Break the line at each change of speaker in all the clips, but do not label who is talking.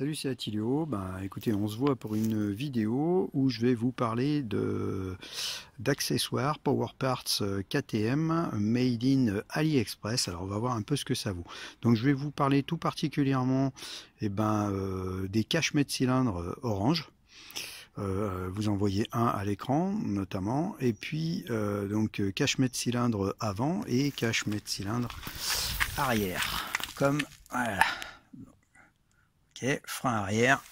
Salut, c'est Attilio. Ben, écoutez, on se voit pour une vidéo où je vais vous parler de d'accessoires Power Parts euh, KTM made in AliExpress. Alors, on va voir un peu ce que ça vaut. Donc, je vais vous parler tout particulièrement et eh ben, euh, des cache de cylindres euh, orange. vous en voyez un à l'écran notamment et puis donc cache-mètre cylindre avant et cache-mètre cylindre arrière comme voilà frein arrière,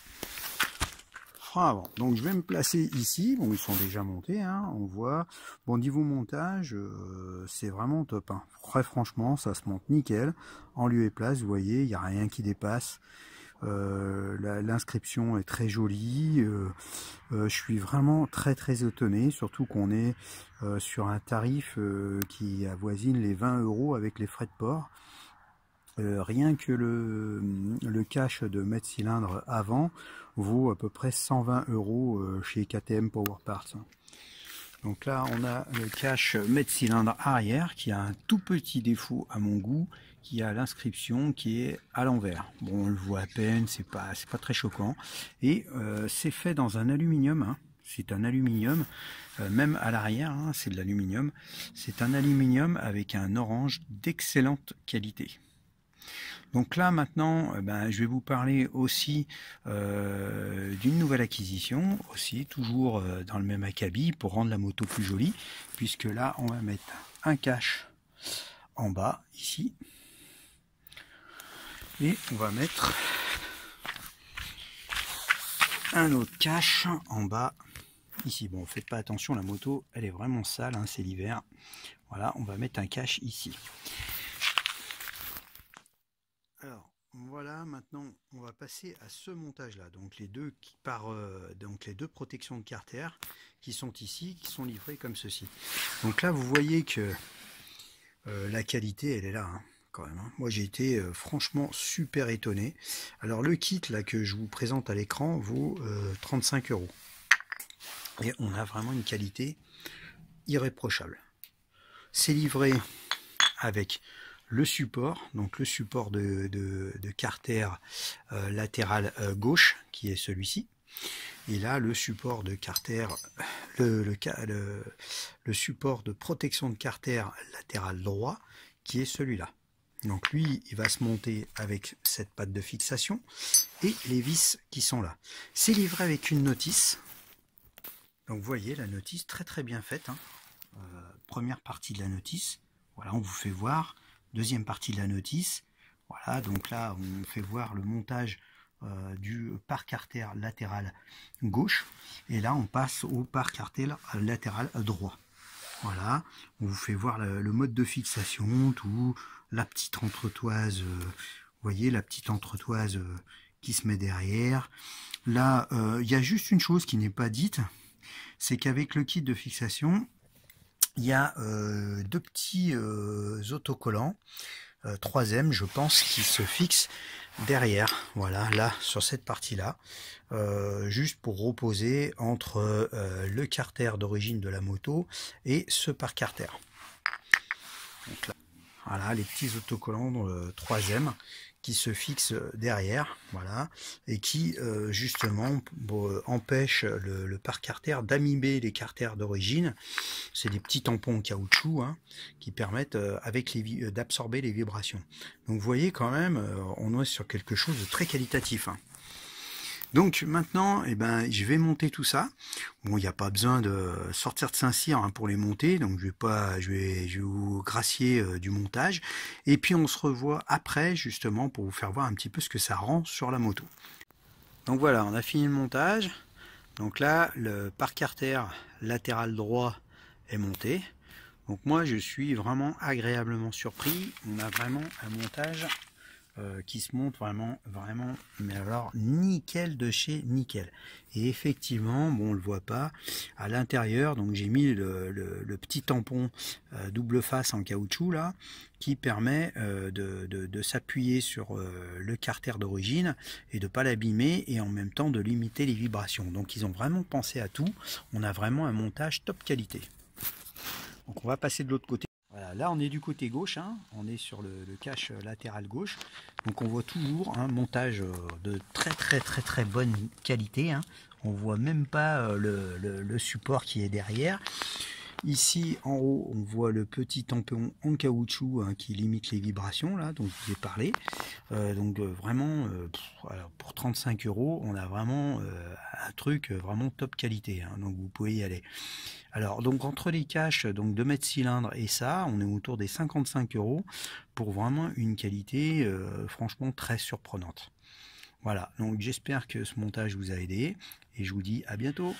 frein avant. Donc je vais me placer ici. Bon, ils sont déjà montés, hein, on voit. Bon, niveau montage, euh, c'est vraiment top. Très hein. franchement, ça se monte nickel. En lieu et place, vous voyez, il n'y a rien qui dépasse. Euh, l'inscription est très jolie. Euh, je suis vraiment très très étonné, surtout qu'on est sur un tarif qui avoisine les 20 euros avec les frais de port. Euh, rien que le, hum, cache de mètre cylindre avant vaut à peu près 120 euros euh, chez KTM Power Parts. Donc là, on a le cache mètre cylindre arrière qui a un tout petit défaut à mon goût, qui a l'inscription qui est à l'envers. Bon, on le voit à peine, c'est pas, c'est pas très choquant. Et euh, c'est fait dans un aluminium. Hein. C'est un aluminium, même à l'arrière, hein, c'est de l'aluminium. C'est un aluminium avec un orange d'excellente qualité. Donc là maintenant, eh ben, je vais vous parler aussi euh, d'une nouvelle acquisition, aussi toujours euh, dans le même acabit pour rendre la moto plus jolie, puisque là on va mettre un cache en bas ici, et on va mettre un autre cache en bas ici. Bon, faites pas attention, la moto elle est vraiment sale, hein, c'est l'hiver. Voilà, on va mettre un cache ici. Alors, voilà, maintenant on va passer à ce montage là. Donc les deux qui par euh, donc les deux protections de carter qui sont ici, qui sont livrées comme ceci. Donc là vous voyez que euh, la qualité elle est là hein, quand même. Hein. Moi j'ai été euh, franchement super étonné. Alors le kit là que je vous présente à l'écran vaut 35 euros. Et on a vraiment une qualité irréprochable. C'est livré avec le support, donc le support de, de, carter euh, latéral euh, gauche, qui est celui-ci. Et là, le support de carter, le, le, le, support de protection de carter latéral droit, qui est celui-là. Donc lui, il va se monter avec cette patte de fixation et les vis qui sont là. C'est livré avec une notice. Donc vous voyez la notice très très bien faite. Hein. Euh, première partie de la notice. Voilà, on vous fait voir deuxième partie de la notice. Voilà, donc là, on fait voir le montage euh, du parc artère latéral gauche. Et là, on passe au parc artère latéral droit. Voilà, on vous fait voir le, mode de fixation, tout, la petite entretoise, euh, vous voyez, la petite entretoise euh, qui se met derrière. Là, il y a juste une chose qui n'est pas dite, c'est qu'avec le kit de fixation, il y a euh, deux petits euh, autocollants, euh, troisième je pense, qui se fixent derrière, voilà, là, sur cette partie-là, euh, juste pour reposer entre le carter d'origine de la moto et ce par carter. voilà, les petits autocollants troisième qui se fixe derrière, voilà, et qui euh, justement euh, empêche le, le, carter d'amimer les carters d'origine. C'est des petits tampons en caoutchouc hein, qui permettent euh, avec les d'absorber les vibrations. Donc vous voyez quand même, on est sur quelque chose de très qualitatif. Hein. Donc maintenant, eh ben, je vais monter tout ça. Bon, il n'y a pas besoin de sortir de Saint-Cyr hein, pour les monter, donc je vais pas, je vais, vous gracier euh, du montage. Et puis on se revoit après justement pour vous faire voir un petit peu ce que ça rend sur la moto. Donc voilà, on a fini le montage. Donc là, le parc artère latéral droit est monté. Donc moi, je suis vraiment agréablement surpris. On a vraiment un montage euh, qui se montre vraiment, vraiment, mais alors nickel de chez nickel. Et effectivement, bon, on le voit pas, à l'intérieur, donc j'ai mis le, petit tampon euh, double face en caoutchouc là, qui permet euh, de, s'appuyer sur le carter d'origine et de pas l'abîmer et en même temps de limiter les vibrations. Donc ils ont vraiment pensé à tout. On a vraiment un montage top qualité. Donc on va passer de l'autre côté là on est du côté gauche, hein. on est sur le, cache euh, latéral gauche. Donc on voit toujours un hein, montage euh, de très très très très bonne qualité. Hein. On voit même pas euh, le, support qui est derrière. Ici en haut on voit le petit tampon en caoutchouc qui limite les vibrations là dont je vous ai parlé. donc vraiment pour 35 euros on a vraiment un truc euh, vraiment top qualité. Hein, donc vous pouvez y aller. Alors donc entre les caches donc 2 mètres cylindre et ça, on est autour des 55 euros pour vraiment une qualité euh, franchement très surprenante. Voilà, donc j'espère que ce montage vous a aidé et je vous dis à bientôt.